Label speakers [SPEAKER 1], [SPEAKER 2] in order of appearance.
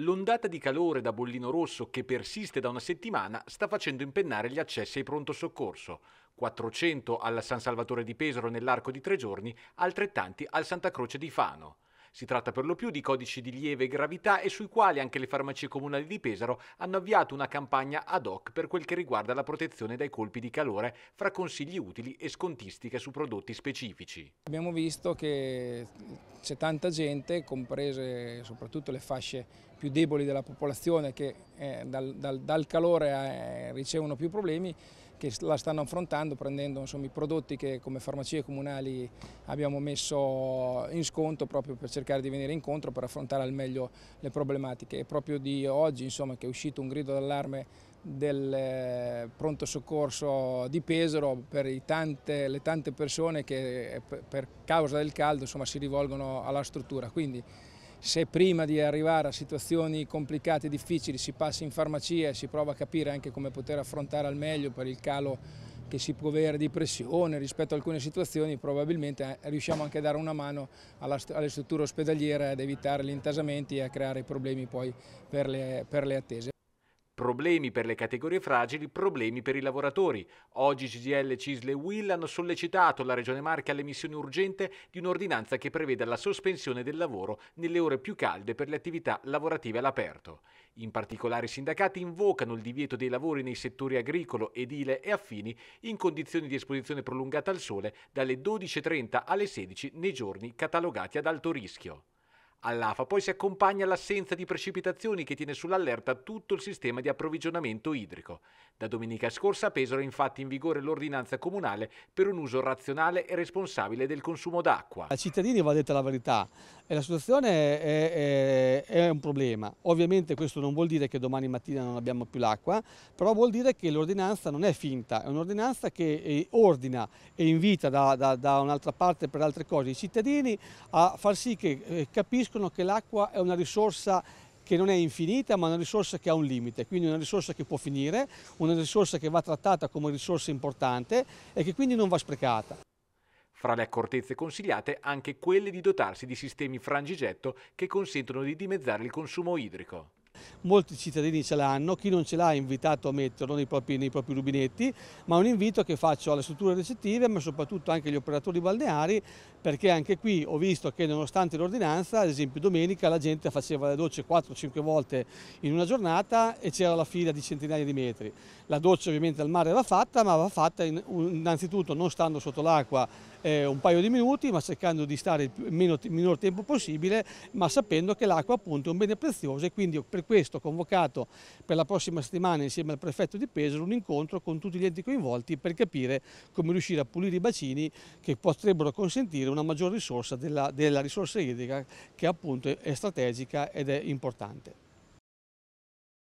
[SPEAKER 1] l'ondata di calore da bollino rosso che persiste da una settimana sta facendo impennare gli accessi ai pronto soccorso. 400 alla San Salvatore di Pesaro nell'arco di tre giorni, altrettanti al Santa Croce di Fano. Si tratta per lo più di codici di lieve gravità e sui quali anche le farmacie comunali di Pesaro hanno avviato una campagna ad hoc per quel che riguarda la protezione dai colpi di calore, fra consigli utili e scontistiche su prodotti specifici.
[SPEAKER 2] Abbiamo visto che c'è tanta gente, comprese soprattutto le fasce più deboli della popolazione che eh, dal, dal, dal, calore eh, ricevono più problemi, che la stanno affrontando prendendo insomma, i prodotti che come farmacie comunali abbiamo messo in sconto proprio per cercare di venire incontro per affrontare al meglio le problematiche. E proprio di oggi insomma, che è uscito un grido d'allarme del eh, pronto soccorso di Pesaro per tante, le tante persone che eh, per causa del caldo insomma, si rivolgono alla struttura. Quindi, se prima di arrivare a situazioni complicate e difficili si passa in farmacia e si prova a capire anche come poter affrontare al meglio per il calo che si può avere di pressione rispetto a alcune situazioni, probabilmente eh, riusciamo anche a dare una mano alla, alle strutture ospedaliere ad evitare gli intasamenti e a creare problemi poi per le, per le attese.
[SPEAKER 1] Problemi per le categorie fragili, problemi per i lavoratori. Oggi CGL, Cisle e Will hanno sollecitato la Regione Marche all'emissione urgente di un'ordinanza che preveda la sospensione del lavoro nelle ore più calde per le attività lavorative all'aperto. In particolare i sindacati invocano il divieto dei lavori nei settori agricolo, edile e affini in condizioni di esposizione prolungata al sole dalle 12.30 alle 16 nei giorni catalogati ad alto rischio all'AFA. Poi si accompagna l'assenza di precipitazioni che tiene sull'allerta tutto il sistema di approvvigionamento idrico. Da domenica scorsa a Pesaro è infatti in vigore l'ordinanza comunale per un uso razionale e responsabile del consumo d'acqua. Ai
[SPEAKER 3] cittadini va detta la verità, e la situazione è, è, è, un problema. Ovviamente questo non vuol dire che domani mattina non abbiamo più l'acqua, però vuol dire che l'ordinanza non è finta, è un'ordinanza che eh, ordina e invita da, da, da un'altra parte per altre cose i cittadini a far sì che eh, capiscono che l'acqua è una risorsa che non è infinita ma una risorsa che ha un limite, quindi una risorsa che può finire, una risorsa che va trattata come risorsa importante e che quindi non va sprecata.
[SPEAKER 1] Fra le accortezze consigliate anche quelle di dotarsi di sistemi frangigetto che consentono di dimezzare il consumo idrico
[SPEAKER 3] molti cittadini ce l'hanno, chi non ce l'ha invitato a metterlo nei propri, nei propri rubinetti, ma un invito che faccio alle strutture recettive ma soprattutto anche agli operatori balneari perché anche qui ho visto che nonostante l'ordinanza, ad esempio domenica la gente faceva le docce 4-5 volte in una giornata e c'era la fila di centinaia di metri. La doccia ovviamente al mare va fatta ma va fatta innanzitutto non stando sotto l'acqua eh, un paio di minuti ma cercando di stare il, più, il minor tempo possibile ma sapendo che l'acqua appunto è un bene prezioso e quindi per questo presto convocato per la prossima settimana insieme al prefetto di Pesaro un incontro con tutti gli enti coinvolti per capire come riuscire a pulire i bacini che potrebbero consentire una maggior risorsa della, della risorsa idrica che appunto è strategica ed è importante.